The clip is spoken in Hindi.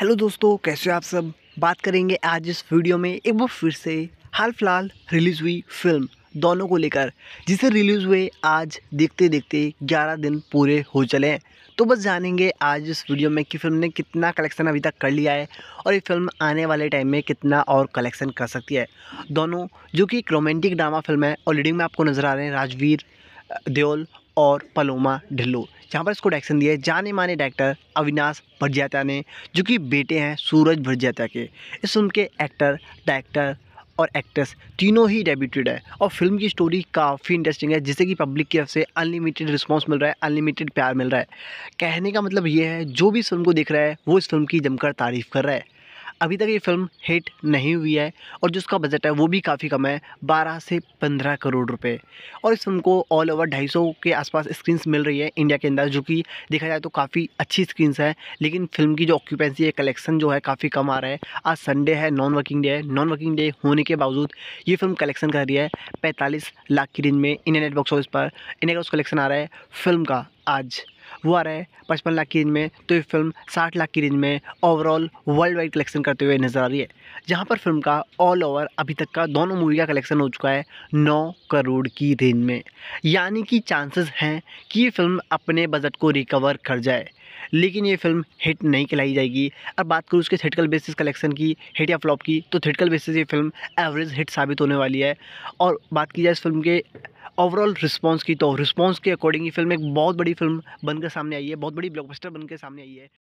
हेलो दोस्तों कैसे हो आप सब बात करेंगे आज इस वीडियो में एक बार फिर से हाल फिलहाल रिलीज़ हुई फिल्म दोनों को लेकर जिसे रिलीज़ हुए आज देखते देखते 11 दिन पूरे हो चले हैं तो बस जानेंगे आज इस वीडियो में कि फिल्म ने कितना कलेक्शन अभी तक कर लिया है और ये फिल्म आने वाले टाइम में कितना और कलेक्शन कर सकती है दोनों जो कि एक रोमांटिक ड्रामा फिल्म है और लीडिंग में आपको नज़र आ रहे हैं राजवीर देओल और पलोमा ढिल्लो जहाँ पर इसको डायरेक्शन दिया है जाने माने डायरेक्टर अविनाश भटजात्या ने जो कि बेटे हैं सूरज भटजात्या के इस फिल्म के एक्टर डायरेक्टर और एक्ट्रेस तीनों ही डेब्यूटेड है और फिल्म की स्टोरी काफ़ी इंटरेस्टिंग है जिससे कि पब्लिक की तरफ से अनलिमिटेड रिस्पॉन्स मिल रहा है अनलिमिटेड प्यार मिल रहा है कहने का मतलब ये है जो भी इस फिल्म को देख रहा है वो इस फिल्म की जमकर तारीफ़ कर रहा है अभी तक ये फिल्म हिट नहीं हुई है और जो उसका बजट है वो भी काफ़ी कम है बारह से पंद्रह करोड़ रुपये और इस फिल्म को ऑल ओवर ढाई सौ के आसपास स्क्रीन्स मिल रही है इंडिया के अंदर जो कि देखा जाए तो काफ़ी अच्छी स्क्रीन्स हैं लेकिन फिल्म की जो ऑक्यूपेंसी है कलेक्शन जो है काफ़ी कम आ रहा है आज संडे है नॉन वर्किंग डे है नॉन वर्किंग डे होने के बावजूद ये फिल्म कलेक्शन कर रही है पैंतालीस लाख की रेंज में इंडिया नेटवर्क ऑफिस पर इंडिया का उस कलेक्शन आ रहा है फिल्म का आज वो आ रहा है पचपन लाख की रेंज में तो ये फिल्म साठ लाख की रेंज में ओवरऑल वर्ल्ड वाइड कलेक्शन करते हुए नजर आ रही है जहाँ पर फिल्म का ऑल ओवर अभी तक का दोनों मूवी का कलेक्शन हो चुका है नौ करोड़ की रेंज में यानी कि चांसेस हैं कि ये फिल्म अपने बजट को रिकवर कर जाए लेकिन ये फिल्म हिट नहीं कहलाई जाएगी अब बात करूँ उसके थिएटिकल बेसिस कलेक्शन की हिट या फ्लॉप की तो थिएटिकल बेसिस ये फिल्म एवरेज हिट साबित होने वाली है और बात की जाए इस फिल्म के ओवरऑल रिस्पांस की तो रिस्पांस के अकॉर्डिंग ये फिल्म एक बहुत बड़ी फिल्म बनकर सामने आई है बहुत बड़ी ब्लॉकबस्टर बनकर सामने आई है